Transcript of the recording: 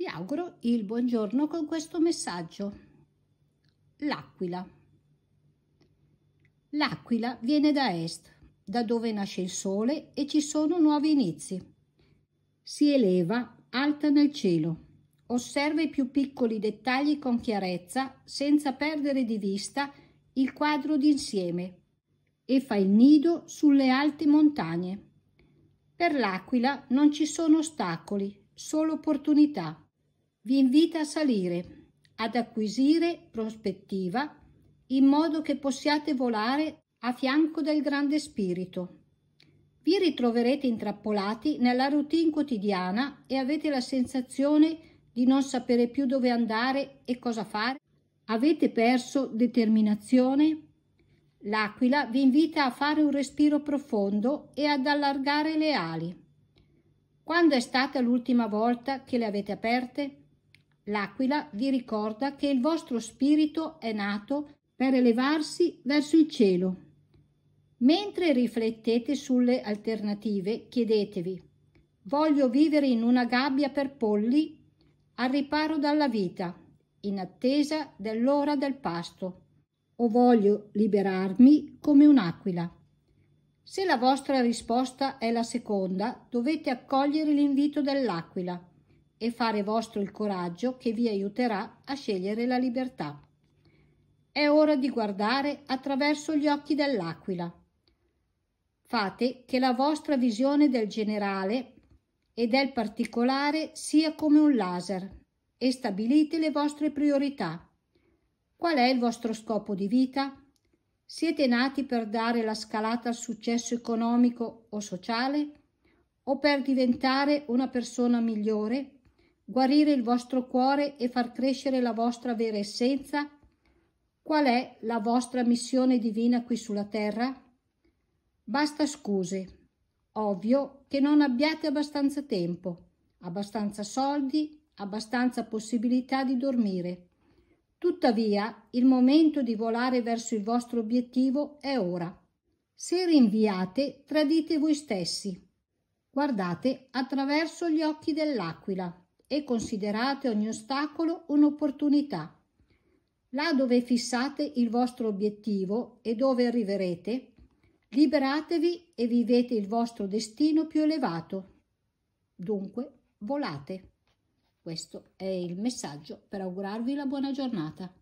Vi auguro il buongiorno con questo messaggio. L'Aquila. L'Aquila viene da est, da dove nasce il sole e ci sono nuovi inizi. Si eleva alta nel cielo. Osserva i più piccoli dettagli con chiarezza, senza perdere di vista il quadro d'insieme, e fa il nido sulle alte montagne. Per l'Aquila non ci sono ostacoli, solo opportunità vi invita a salire, ad acquisire prospettiva, in modo che possiate volare a fianco del grande spirito. Vi ritroverete intrappolati nella routine quotidiana e avete la sensazione di non sapere più dove andare e cosa fare. Avete perso determinazione? L'aquila vi invita a fare un respiro profondo e ad allargare le ali. Quando è stata l'ultima volta che le avete aperte? L'Aquila vi ricorda che il vostro spirito è nato per elevarsi verso il cielo. Mentre riflettete sulle alternative, chiedetevi voglio vivere in una gabbia per polli al riparo dalla vita, in attesa dell'ora del pasto, o voglio liberarmi come un'aquila. Se la vostra risposta è la seconda, dovete accogliere l'invito dell'aquila e fare vostro il coraggio che vi aiuterà a scegliere la libertà. È ora di guardare attraverso gli occhi dell'aquila. Fate che la vostra visione del generale e del particolare sia come un laser e stabilite le vostre priorità. Qual è il vostro scopo di vita? Siete nati per dare la scalata al successo economico o sociale? O per diventare una persona migliore? guarire il vostro cuore e far crescere la vostra vera essenza? Qual è la vostra missione divina qui sulla terra? Basta scuse. Ovvio che non abbiate abbastanza tempo, abbastanza soldi, abbastanza possibilità di dormire. Tuttavia, il momento di volare verso il vostro obiettivo è ora. Se rinviate, tradite voi stessi. Guardate attraverso gli occhi dell'aquila e considerate ogni ostacolo un'opportunità. Là dove fissate il vostro obiettivo e dove arriverete, liberatevi e vivete il vostro destino più elevato. Dunque, volate. Questo è il messaggio per augurarvi la buona giornata.